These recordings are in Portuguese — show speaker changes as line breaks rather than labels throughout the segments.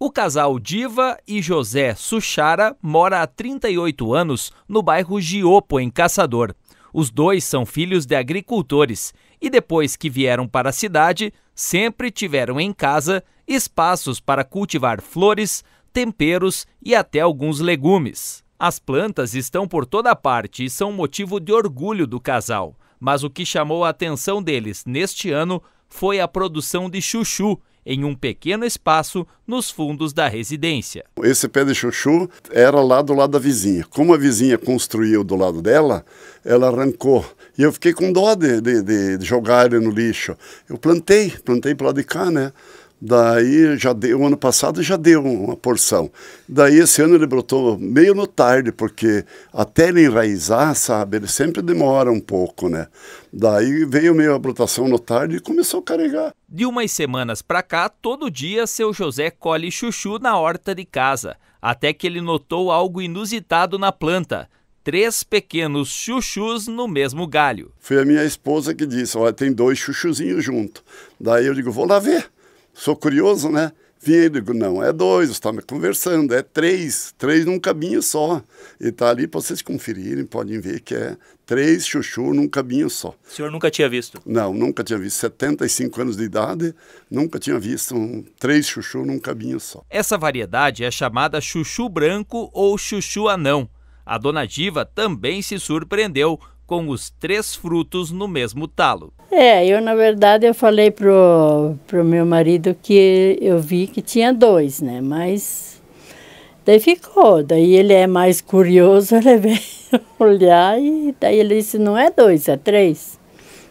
O casal Diva e José Suchara mora há 38 anos no bairro Giopo, em Caçador. Os dois são filhos de agricultores e, depois que vieram para a cidade, sempre tiveram em casa espaços para cultivar flores, temperos e até alguns legumes. As plantas estão por toda parte e são motivo de orgulho do casal, mas o que chamou a atenção deles neste ano foi a produção de chuchu em um pequeno espaço nos fundos da residência.
Esse pé de chuchu era lá do lado da vizinha. Como a vizinha construiu do lado dela, ela arrancou. E eu fiquei com dó de, de, de jogar ele no lixo. Eu plantei, plantei para lá de cá, né? Daí já deu, o ano passado já deu uma porção. Daí esse ano ele brotou meio no tarde, porque até ele enraizar, sabe, ele sempre demora um pouco, né? Daí veio meio a brotação no tarde e começou a carregar.
De umas semanas pra cá, todo dia seu José colhe chuchu na horta de casa, até que ele notou algo inusitado na planta três pequenos chuchus no mesmo galho.
Foi a minha esposa que disse: Olha, tem dois chuchuzinhos junto. Daí eu digo: Vou lá ver sou curioso, né? Vindo, digo, não, é dois, tá estamos conversando, é três, três num cabinho só. E tá ali para vocês conferirem, podem ver que é três chuchu num cabinho só.
O senhor nunca tinha visto?
Não, nunca tinha visto. 75 anos de idade, nunca tinha visto um, três chuchu num cabinho só.
Essa variedade é chamada chuchu branco ou chuchu anão. A dona Diva também se surpreendeu com os três frutos no mesmo talo.
É, eu na verdade eu falei pro, pro meu marido que eu vi que tinha dois, né? Mas daí ficou. Daí ele é mais curioso, ele veio olhar e daí ele disse, não é dois, é três.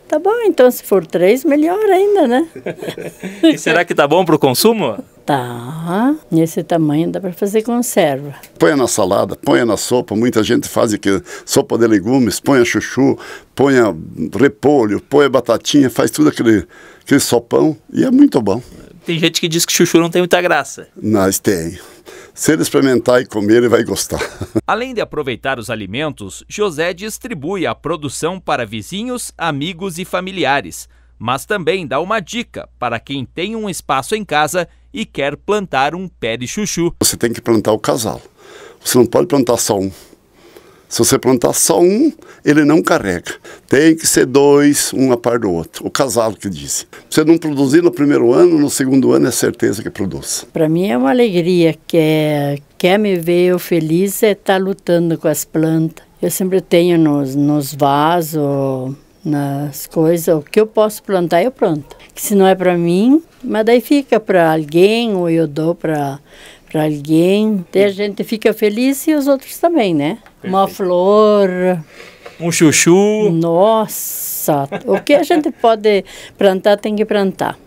Tá bom, então se for três, melhor ainda, né?
e será
que tá bom para o consumo?
Tá. Nesse tamanho dá para fazer conserva.
Põe na salada, põe na sopa. Muita gente faz que sopa de legumes, põe chuchu, põe repolho, põe batatinha, faz tudo aquele, aquele sopão e é muito bom.
Tem gente que diz que chuchu não tem muita graça.
Nós tem se ele experimentar e comer, ele vai gostar.
Além de aproveitar os alimentos, José distribui a produção para vizinhos, amigos e familiares, mas também dá uma dica para quem tem um espaço em casa e quer plantar um
pé de chuchu. Você tem que plantar o casal. Você não pode plantar só um. Se você plantar só um, ele não carrega. Tem que ser dois, um a par do outro. O casal que disse. Se não produzir no primeiro ano, no segundo ano é certeza que produz.
Para mim é uma alegria. Quer, é, quer me ver eu feliz é estar tá lutando com as plantas. Eu sempre tenho nos, nos vasos, nas coisas, o que eu posso plantar, eu planto. Que se não é para mim, mas daí fica para alguém ou eu dou para para alguém. a gente fica feliz e os outros também, né? Perfeito. Uma flor. Um chuchu. Nossa! o que a gente pode plantar, tem que plantar.